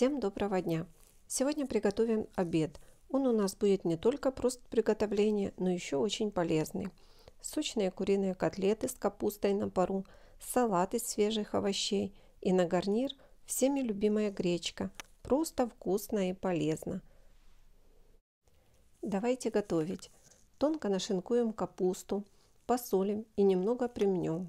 Всем доброго дня! Сегодня приготовим обед. Он у нас будет не только просто приготовление, но еще очень полезный. Сочные куриные котлеты с капустой на пару, салат из свежих овощей и на гарнир всеми любимая гречка. Просто вкусно и полезно. Давайте готовить. Тонко нашинкуем капусту, посолим и немного примнем.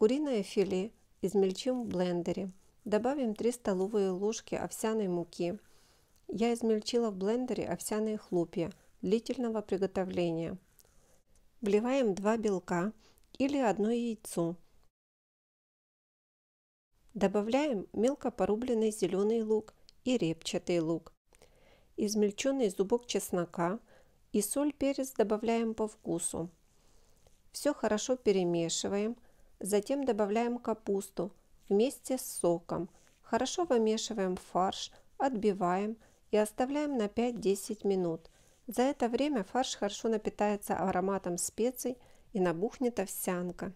Куриное филе измельчим в блендере. Добавим 3 столовые ложки овсяной муки. Я измельчила в блендере овсяные хлопья длительного приготовления. Вливаем 2 белка или одно яйцо. Добавляем мелко порубленный зеленый лук и репчатый лук, измельченный зубок чеснока и соль, перец добавляем по вкусу. Все хорошо перемешиваем – Затем добавляем капусту вместе с соком. Хорошо вымешиваем фарш, отбиваем и оставляем на 5-10 минут. За это время фарш хорошо напитается ароматом специй и набухнет овсянка.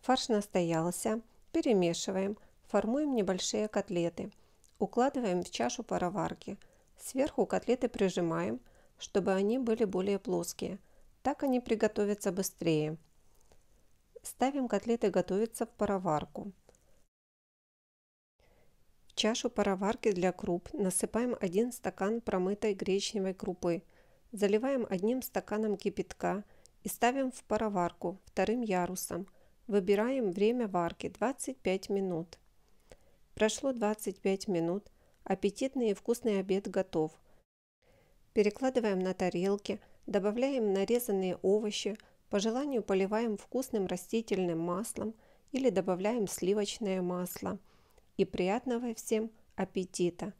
Фарш настоялся, перемешиваем, формуем небольшие котлеты. Укладываем в чашу пароварки. Сверху котлеты прижимаем, чтобы они были более плоские – так они приготовятся быстрее. Ставим котлеты готовиться в пароварку. В чашу пароварки для круп насыпаем один стакан промытой гречневой крупы, заливаем одним стаканом кипятка и ставим в пароварку вторым ярусом. Выбираем время варки 25 минут. Прошло 25 минут, аппетитный и вкусный обед готов. Перекладываем на тарелки – Добавляем нарезанные овощи, по желанию поливаем вкусным растительным маслом или добавляем сливочное масло. И приятного всем аппетита!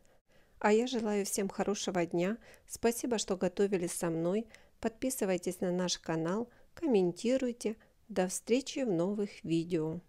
А я желаю всем хорошего дня. Спасибо, что готовили со мной. Подписывайтесь на наш канал, комментируйте. До встречи в новых видео.